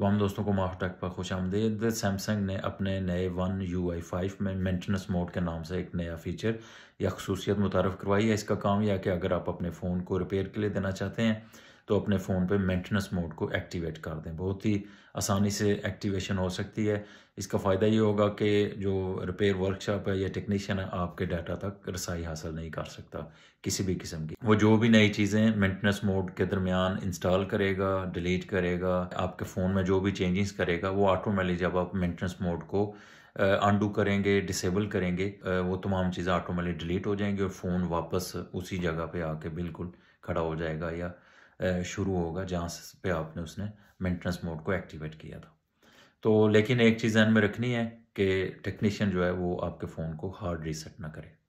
तमाम तो दोस्तों को माफ मास्टैक पर खुश आमदेद सैमसंग ने अपने नए वन यू आई फाइव में मेंटेनेंस मोड के नाम से एक नया फीचर या खसूसियत मुतारफ़ करवाई है इसका काम यह है कि अगर आप अपने फ़ोन को रिपेयर के लिए देना चाहते हैं तो अपने फ़ोन पे मेंटेनेंस मोड को एक्टिवेट कर दें बहुत ही आसानी से एक्टिवेशन हो सकती है इसका फ़ायदा ये होगा कि जो रिपेयर वर्कशॉप है या टेक्नीशियन है आपके डाटा तक रसाई हासिल नहीं कर सकता किसी भी किस्म की वो जो भी नई चीज़ें मेंटेनेंस मोड के दरमियान इंस्टॉल करेगा डिलीट करेगा आपके फ़ोन में जो भी चेंजेस करेगा वो ऑटोमेटिक जब आप मेंटेनेंस मोड को अंडू करेंगे डिसेबल करेंगे वो तमाम चीज़ें ऑटोमेटिक डिलीट हो जाएंगी और फ़ोन वापस उसी जगह पर आके बिल्कुल खड़ा हो जाएगा या शुरू होगा जहाँ पे आपने उसने मेंटेनेंस मोड को एक्टिवेट किया था तो लेकिन एक चीज़ ध्यान में रखनी है कि टेक्नीशियन जो है वो आपके फ़ोन को हार्ड रीसेट ना करे